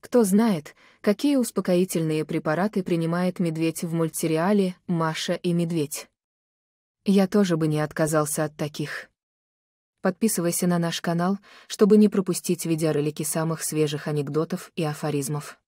Кто знает, какие успокоительные препараты принимает медведь в мультсериале «Маша и медведь». Я тоже бы не отказался от таких. Подписывайся на наш канал, чтобы не пропустить видеоролики самых свежих анекдотов и афоризмов.